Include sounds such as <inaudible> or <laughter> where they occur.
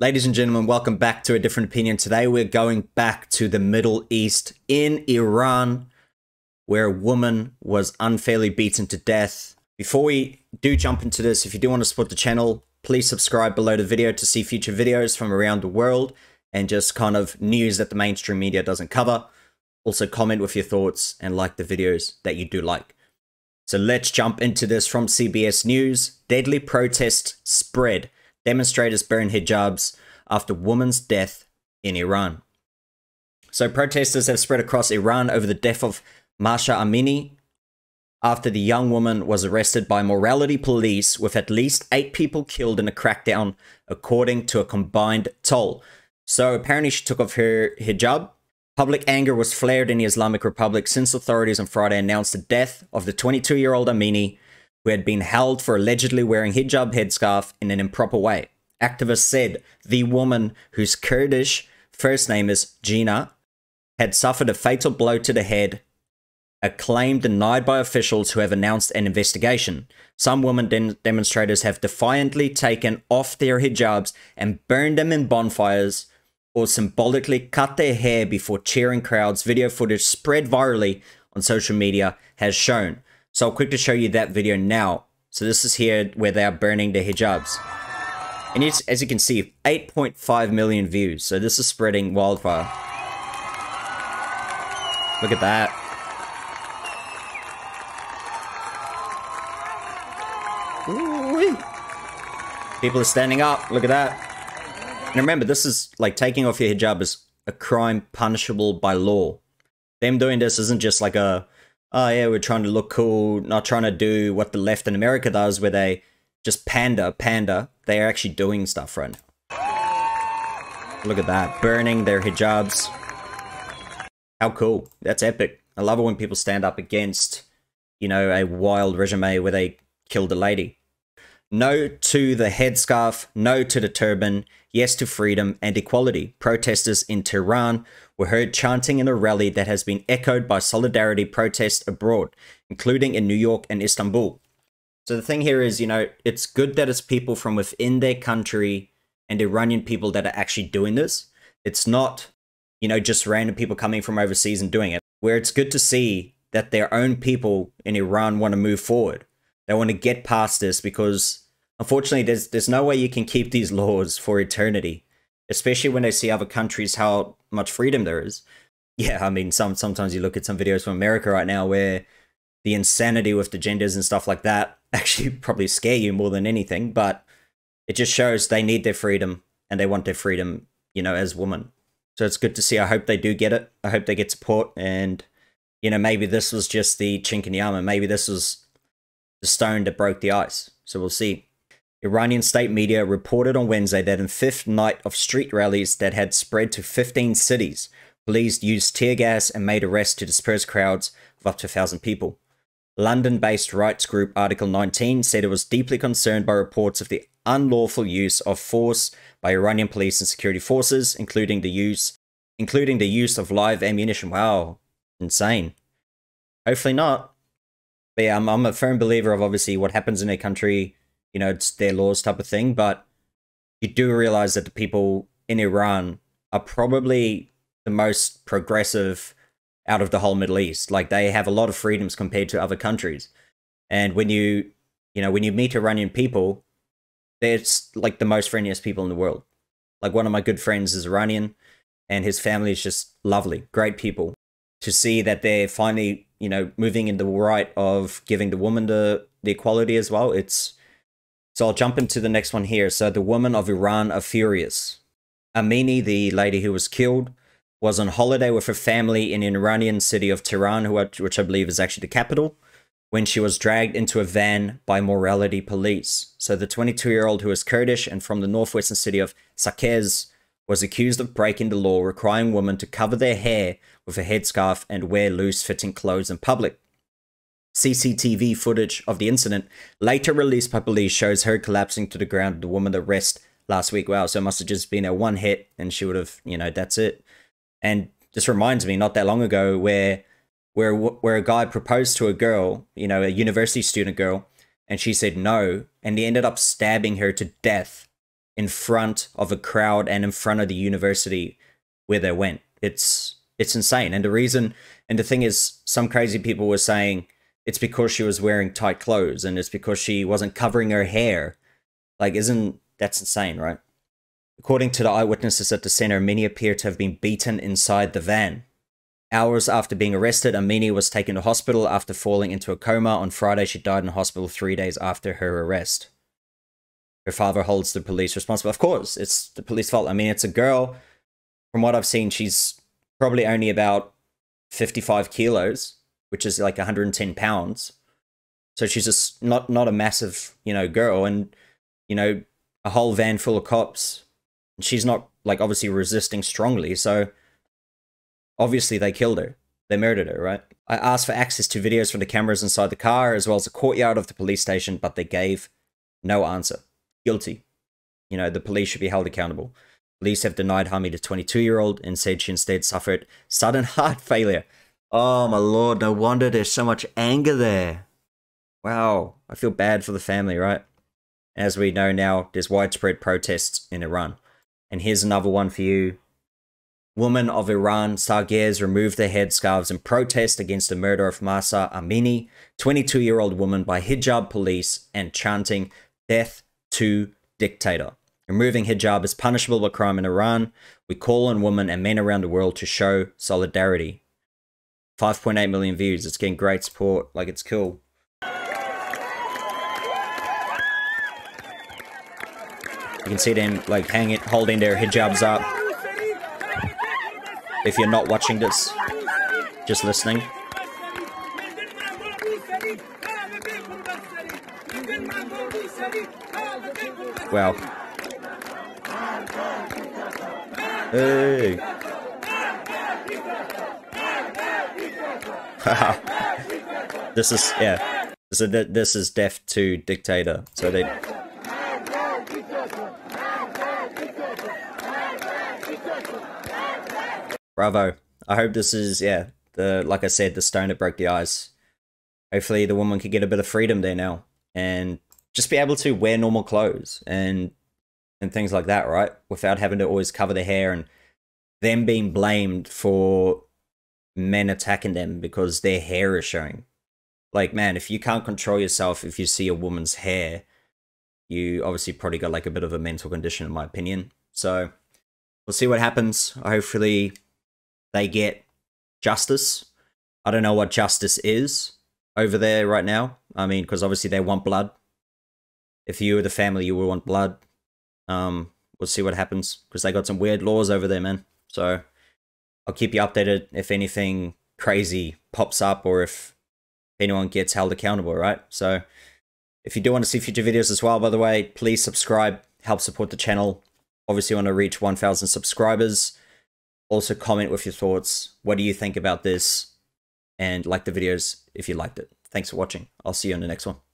Ladies and gentlemen, welcome back to A Different Opinion. Today we're going back to the Middle East in Iran, where a woman was unfairly beaten to death. Before we do jump into this, if you do want to support the channel, please subscribe below the video to see future videos from around the world and just kind of news that the mainstream media doesn't cover. Also comment with your thoughts and like the videos that you do like. So let's jump into this from CBS News. Deadly protest spread. Demonstrators burn hijabs after woman's death in Iran. So protesters have spread across Iran over the death of Masha Amini after the young woman was arrested by morality police with at least eight people killed in a crackdown, according to a combined toll. So apparently she took off her hijab. Public anger was flared in the Islamic Republic since authorities on Friday announced the death of the 22-year-old Amini who had been held for allegedly wearing hijab headscarf in an improper way. Activists said the woman, whose Kurdish first name is Gina, had suffered a fatal blow to the head, a claim denied by officials who have announced an investigation. Some women de demonstrators have defiantly taken off their hijabs and burned them in bonfires or symbolically cut their hair before cheering crowds. Video footage spread virally on social media has shown. So I'll quickly show you that video now. So this is here where they are burning the hijabs. And it's, as you can see, 8.5 million views. So this is spreading wildfire. Look at that. People are standing up. Look at that. And remember, this is like taking off your hijab is a crime punishable by law. Them doing this isn't just like a oh yeah, we're trying to look cool, not trying to do what the left in America does, where they just panda, panda. They are actually doing stuff right now. Look at that, burning their hijabs. How cool. That's epic. I love it when people stand up against, you know, a wild regime where they killed a lady. No to the headscarf, no to the turban, yes to freedom and equality. Protesters in Tehran were heard chanting in a rally that has been echoed by solidarity protests abroad, including in New York and Istanbul. So the thing here is, you know, it's good that it's people from within their country and Iranian people that are actually doing this. It's not, you know, just random people coming from overseas and doing it. Where it's good to see that their own people in Iran want to move forward. They want to get past this because unfortunately there's there's no way you can keep these laws for eternity. Especially when they see other countries how much freedom there is. Yeah, I mean some sometimes you look at some videos from America right now where the insanity with the genders and stuff like that <laughs> actually probably scare you more than anything, but it just shows they need their freedom and they want their freedom, you know, as women. So it's good to see. I hope they do get it. I hope they get support and you know, maybe this was just the chink in the armor. Maybe this was the stone that broke the ice. So we'll see. Iranian state media reported on Wednesday that in fifth night of street rallies that had spread to 15 cities, police used tear gas and made arrests to disperse crowds of up to 1,000 people. London-based rights group Article 19 said it was deeply concerned by reports of the unlawful use of force by Iranian police and security forces, including the use including the use of live ammunition. Wow, insane. Hopefully not but yeah, I'm, I'm a firm believer of obviously what happens in a country, you know, it's their laws type of thing. But you do realize that the people in Iran are probably the most progressive out of the whole Middle East. Like they have a lot of freedoms compared to other countries. And when you, you know, when you meet Iranian people, they're like the most friendliest people in the world. Like one of my good friends is Iranian and his family is just lovely, great people to see that they're finally you know moving in the right of giving the woman the the equality as well. It's so I'll jump into the next one here. So the women of Iran are furious. Amini, the lady who was killed, was on holiday with her family in an Iranian city of Tehran, which I believe is actually the capital, when she was dragged into a van by morality police. So the 22-year-old who is Kurdish and from the northwestern city of Sakez was accused of breaking the law requiring women to cover their hair with a headscarf and wear loose fitting clothes in public. CCTV footage of the incident, later released by police, shows her collapsing to the ground the woman arrest last week. Wow, so it must have just been a one hit and she would have, you know, that's it. And this reminds me not that long ago where where where a guy proposed to a girl, you know, a university student girl, and she said no, and he ended up stabbing her to death in front of a crowd and in front of the university where they went. It's it's insane. And the reason and the thing is some crazy people were saying it's because she was wearing tight clothes and it's because she wasn't covering her hair. Like isn't that's insane, right? According to the eyewitnesses at the center, many appear to have been beaten inside the van. Hours after being arrested, Amini was taken to hospital after falling into a coma. On Friday, she died in hospital three days after her arrest her father holds the police responsible. Of course, it's the police fault. I mean, it's a girl. From what I've seen, she's probably only about 55 kilos, which is like 110 pounds. So she's just not not a massive, you know, girl, and you know, a whole van full of cops. She's not like obviously resisting strongly, so obviously they killed her. They murdered her, right? I asked for access to videos from the cameras inside the car as well as the courtyard of the police station, but they gave no answer guilty. You know, the police should be held accountable. Police have denied harming the 22 year old and said she instead suffered sudden <laughs> heart failure. Oh, my lord, no wonder there's so much anger there. Wow, I feel bad for the family, right? As we know now, there's widespread protests in Iran. And here's another one for you. Women of Iran, Sargez, removed their headscarves in protest against the murder of Masa Amini, 22 year old woman, by hijab police and chanting, Death to dictator. Removing hijab is punishable by crime in Iran. We call on women and men around the world to show solidarity. 5.8 million views. It's getting great support. Like, it's cool. You can see them, like, hanging, holding their hijabs up. If you're not watching this, just listening. Well. Hey. Haha. <laughs> this is yeah. So th this is death to dictator. So they. Bravo. I hope this is yeah. The like I said, the stone that broke the ice. Hopefully, the woman could get a bit of freedom there now, and just be able to wear normal clothes and and things like that, right? Without having to always cover their hair and them being blamed for men attacking them because their hair is showing. Like, man, if you can't control yourself if you see a woman's hair, you obviously probably got like a bit of a mental condition, in my opinion. So we'll see what happens. Hopefully, they get justice. I don't know what justice is over there right now. I mean, because obviously they want blood if you were the family, you would want blood. Um, we'll see what happens because they got some weird laws over there, man. So I'll keep you updated if anything crazy pops up or if anyone gets held accountable, right? So if you do want to see future videos as well, by the way, please subscribe, help support the channel. Obviously, want to reach 1,000 subscribers. Also, comment with your thoughts. What do you think about this? And like the videos if you liked it. Thanks for watching. I'll see you on the next one.